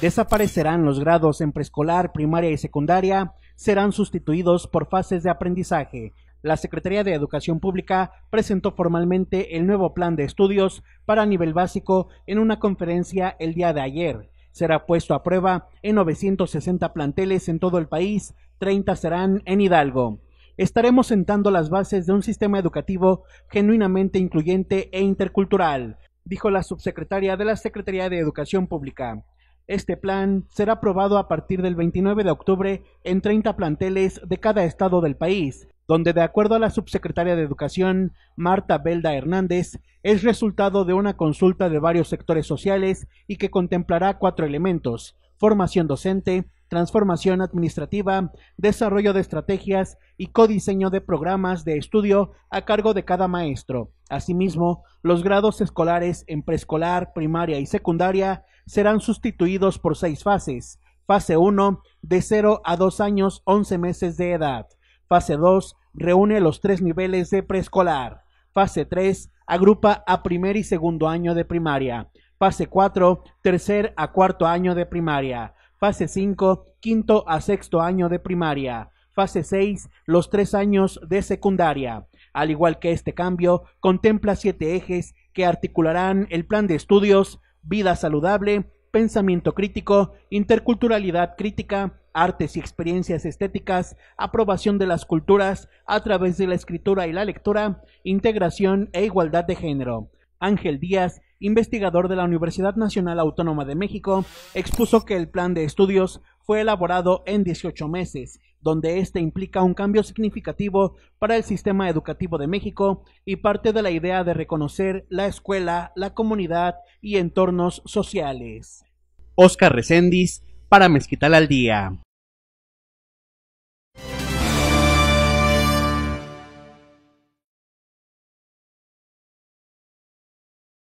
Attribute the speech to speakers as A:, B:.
A: Desaparecerán los grados en preescolar, primaria y secundaria, serán sustituidos por fases de aprendizaje. La Secretaría de Educación Pública presentó formalmente el nuevo plan de estudios para nivel básico en una conferencia el día de ayer. Será puesto a prueba en 960 planteles en todo el país, 30 serán en Hidalgo estaremos sentando las bases de un sistema educativo genuinamente incluyente e intercultural, dijo la subsecretaria de la Secretaría de Educación Pública. Este plan será aprobado a partir del 29 de octubre en 30 planteles de cada estado del país, donde de acuerdo a la subsecretaria de Educación, Marta Belda Hernández, es resultado de una consulta de varios sectores sociales y que contemplará cuatro elementos, formación docente, transformación administrativa, desarrollo de estrategias y codiseño de programas de estudio a cargo de cada maestro. Asimismo, los grados escolares en preescolar, primaria y secundaria serán sustituidos por seis fases. Fase 1, de 0 a 2 años 11 meses de edad. Fase 2, reúne los tres niveles de preescolar. Fase 3, agrupa a primer y segundo año de primaria. Fase 4, tercer a cuarto año de primaria. Fase 5, quinto a sexto año de primaria. Fase 6, los tres años de secundaria. Al igual que este cambio, contempla siete ejes que articularán el plan de estudios, vida saludable, pensamiento crítico, interculturalidad crítica, artes y experiencias estéticas, aprobación de las culturas a través de la escritura y la lectura, integración e igualdad de género. Ángel Díaz, investigador de la Universidad Nacional Autónoma de México, expuso que el plan de estudios fue elaborado en 18 meses, donde este implica un cambio significativo para el sistema educativo de México y parte de la idea de reconocer la escuela, la comunidad y entornos sociales. Oscar Reséndiz, para Mezquital al Día.